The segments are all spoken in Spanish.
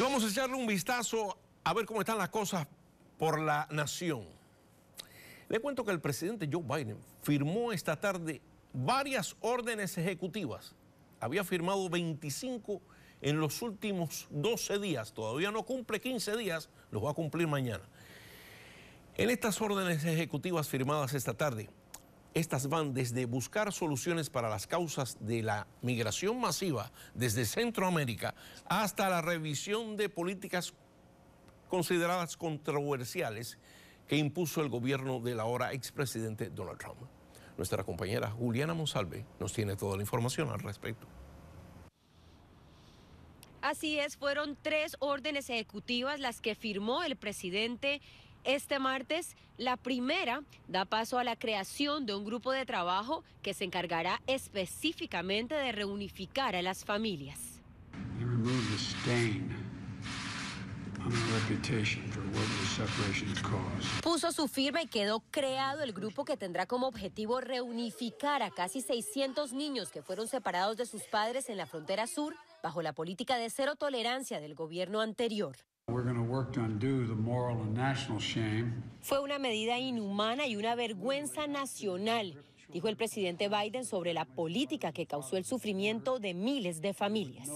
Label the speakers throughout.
Speaker 1: Y vamos a echarle un vistazo a ver cómo están las cosas por la nación. Le cuento que el presidente Joe Biden firmó esta tarde varias órdenes ejecutivas. Había firmado 25 en los últimos 12 días. Todavía no cumple 15 días, los va a cumplir mañana. En estas órdenes ejecutivas firmadas esta tarde, estas van desde buscar soluciones para las causas de la migración masiva desde Centroamérica hasta la revisión de políticas consideradas controversiales que impuso el gobierno del ahora expresidente Donald Trump. Nuestra compañera Juliana Monsalve nos tiene toda la información al respecto.
Speaker 2: Así es, fueron tres órdenes ejecutivas las que firmó el presidente este martes, la primera da paso a la creación de un grupo de trabajo que se encargará específicamente de reunificar a las familias. Puso su firma y quedó creado el grupo que tendrá como objetivo reunificar a casi 600 niños que fueron separados de sus padres en la frontera sur bajo la política de cero tolerancia del gobierno anterior. Fue una medida inhumana y una vergüenza nacional, dijo el presidente Biden sobre la política que causó el sufrimiento de miles de familias.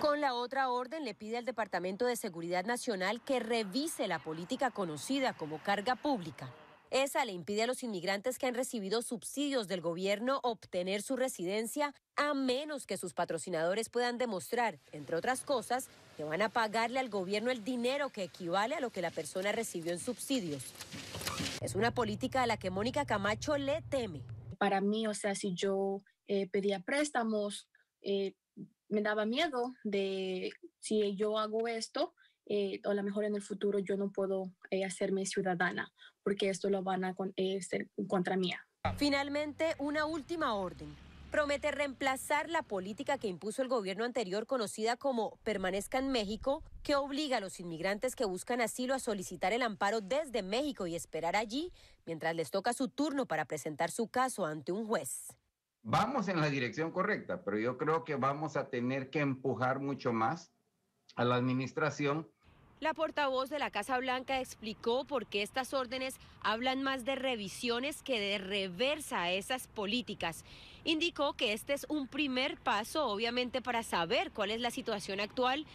Speaker 2: Con la otra orden le pide al Departamento de Seguridad Nacional que revise la política conocida como carga pública esa le impide a los inmigrantes que han recibido subsidios del gobierno obtener su residencia a menos que sus patrocinadores puedan demostrar, entre otras cosas, que van a pagarle al gobierno el dinero que equivale a lo que la persona recibió en subsidios. Es una política a la que Mónica Camacho le teme. Para mí, o sea, si yo eh, pedía préstamos, eh, me daba miedo de si yo hago esto, eh, o a lo mejor en el futuro yo no puedo eh, hacerme ciudadana porque esto lo van a con, eh, en contra mía. Finalmente, una última orden. Promete reemplazar la política que impuso el gobierno anterior conocida como Permanezca en México, que obliga a los inmigrantes que buscan asilo a solicitar el amparo desde México y esperar allí mientras les toca su turno para presentar su caso ante un juez. Vamos en la dirección correcta, pero yo creo que vamos a tener que empujar mucho más a la administración la portavoz de la Casa Blanca explicó por qué estas órdenes hablan más de revisiones que de reversa a esas políticas. Indicó que este es un primer paso, obviamente, para saber cuál es la situación actual,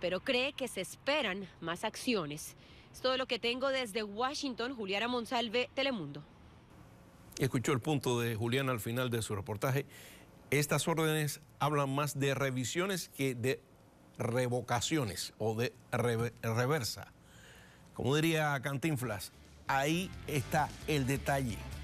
Speaker 2: pero cree que se esperan más acciones. Es todo lo que tengo desde Washington, Juliana Monsalve, Telemundo.
Speaker 1: Escuchó el punto de Juliana al final de su reportaje. Estas órdenes hablan más de revisiones que de revocaciones o de reversa. Como diría Cantinflas, ahí está el detalle.